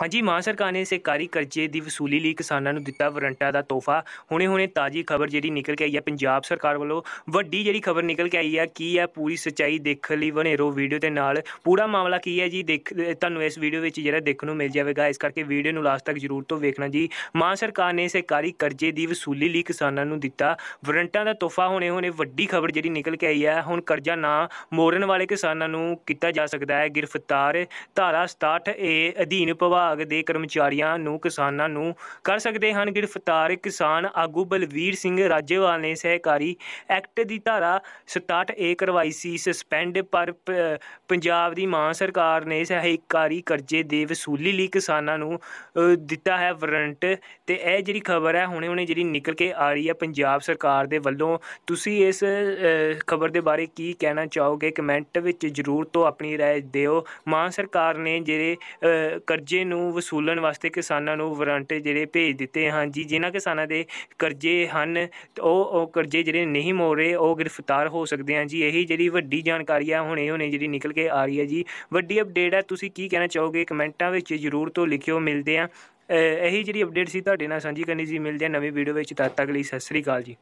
ਹਾਂਜੀ ਮਾਨ ਸਰਕਾਰ ਨੇ ਸਰਕਾਰੀ ਕਰਜ਼ੇ ਦੀ ਵਸੂਲੀ ਲਈ ਕਿਸਾਨਾਂ ਨੂੰ ਦਿੱਤਾ ਵਾਰੰਟਾ ਦਾ ਤੋਹਫਾ ਹੁਣੇ-ਹੁਣੇ ਤਾਜ਼ੀ ਖਬਰ ਜਿਹੜੀ ਨਿਕਲ ਕੇ ਆਈ ਹੈ ਪੰਜਾਬ ਸਰਕਾਰ ਵੱਲੋਂ ਵੱਡੀ ਜਿਹੜੀ ਖਬਰ ਨਿਕਲ ਕੇ ਆਈ ਹੈ ਕੀ ਹੈ ਪੂਰੀ ਸਚਾਈ ਦੇਖਣ ਲਈ ਰੋ ਵੀਡੀਓ ਦੇ ਨਾਲ ਪੂਰਾ ਮਾਮਲਾ ਕੀ ਹੈ ਜੀ ਦੇਖ ਤੁਹਾਨੂੰ ਇਸ ਵੀਡੀਓ ਵਿੱਚ ਜਿਹੜਾ ਦੇਖਣ ਨੂੰ ਮਿਲ ਜਾਵੇਗਾ ਇਸ ਕਰਕੇ ਵੀਡੀਓ ਨੂੰ ਲਾਸਟ ਤੱਕ ਜ਼ਰੂਰ ਤੋਂ ਵੇਖਣਾ ਜੀ ਮਾਨ ਸਰਕਾਰ ਨੇ ਸਰਕਾਰੀ ਕਰਜ਼ੇ ਦੀ ਵਸੂਲੀ ਲਈ ਕਿਸਾਨਾਂ ਨੂੰ ਦਿੱਤਾ ਵਾਰੰਟਾ ਦਾ ਤੋਹਫਾ ਹੁਣੇ-ਹੁਣੇ ਵੱਡੀ ਖਬਰ ਜਿਹੜੀ ਨਿਕਲ ਕੇ ਆਈ ਹੈ ਹੁਣ ਕਰਜ਼ਾ ਨਾ ਮੋੜਨ ਵਾਲੇ ਕਿਸਾਨਾਂ ਨੂੰ ਕੀਤਾ ਜਾ ਸਕਦਾ ਹੈ ਗ੍ਰਿਫਤਾਰ ਧਾਰਾ ਏ ਅਧੀਨ ਪਵਾ ਵਿਭਾਗ ਦੇ ਕਰਮਚਾਰੀਆਂ ਨੂੰ ਕਿਸਾਨਾਂ ਨੂੰ ਕਰ ਸਕਦੇ ਹਨ ਗ੍ਰਿਫਤਾਰ ਕਿਸਾਨ ਆਗੂ ਬਲਵੀਰ ਸਿੰਘ ਰਾਜੇਵਾਲ ਨੇ ਸਹਿਕਾਰੀ ਐਕਟ ਦੀ ਧਾਰਾ 67A ਕਰਵਾਈ ਸੀ ਸਸਪੈਂਡ ਪਰ ਪੰਜਾਬ ਦੀ ਮਾਂ ਸਰਕਾਰ ਨੇ ਸਹਿਕਾਰੀ ਕਰਜ਼ੇ ਦੇ ਵਸੂਲੀ ਲਈ ਕਿਸਾਨਾਂ ਨੂੰ ਦਿੱਤਾ ਹੈ ਵਾਰੰਟ ਤੇ ਇਹ ਜਿਹੜੀ ਖਬਰ ਹੈ ਹੁਣੇ-ਹੁਣੇ ਜਿਹੜੀ ਨਿਕਲ ਕੇ ਆ ਰਹੀ ਹੈ ਪੰਜਾਬ ਸਰਕਾਰ ਦੇ ਵੱਲੋਂ ਤੁਸੀਂ ਇਸ ਖਬਰ ਦੇ ਬਾਰੇ ਕੀ ਕਹਿਣਾ ਚਾਹੋਗੇ ਕਮੈਂਟ ਵਿੱਚ ਜ਼ਰੂਰ ਤੋਂ ਆਪਣੀ رائے ਦਿਓ ਮਾਂ ਸਰਕਾਰ ਨੇ ਜਿਹੜੇ ਕਰਜ਼ੇ ਨੂੰ ਨੂੰ ਵਸੂਲਣ ਵਾਸਤੇ ਕਿਸਾਨਾਂ ਨੂੰ ਵਾਰੰਟੇ ਜਿਹੜੇ ਭੇਜ ਦਿੱਤੇ ਹਨ ਜੀ ਜਿਨ੍ਹਾਂ ਕਿਸਾਨਾਂ ਦੇ ਕਰਜ਼ੇ ਹਨ ਉਹ ਉਹ ਕਰਜ਼ੇ ਜਿਹੜੇ ਨਹੀਂ ਮੋੜ ਰਹੇ ਉਹ ਗ੍ਰਿਫਤਾਰ ਹੋ ਸਕਦੇ ਹਨ ਜੀ ਇਹੀ ਜਿਹੜੀ ਵੱਡੀ ਜਾਣਕਾਰੀ ਆ ਹੁਣੇ ਹੁਣੇ ਜਿਹੜੀ ਨਿਕਲ ਕੇ ਆ ਰਹੀ ਹੈ ਜੀ ਵੱਡੀ ਅਪਡੇਟ ਹੈ ਤੁਸੀਂ ਕੀ ਕਹਿਣਾ ਚਾਹੋਗੇ ਕਮੈਂਟਾਂ ਵਿੱਚ ਜ਼ਰੂਰ ਤੋਂ ਲਿਖਿਓ ਮਿਲਦੇ ਆ ਇਹੀ ਜਿਹੜੀ ਅਪਡੇਟ ਸੀ ਤੁਹਾਡੇ ਨਾਲ ਸਾਂਝੀ ਕਰਨੀ ਸੀ ਮਿਲਦੇ ਆ ਨਵੀਂ ਵੀਡੀਓ ਵਿੱਚ ਤਦ ਤੱਕ ਲਈ ਸਤਿ ਸ੍ਰੀ ਅਕਾਲ ਜੀ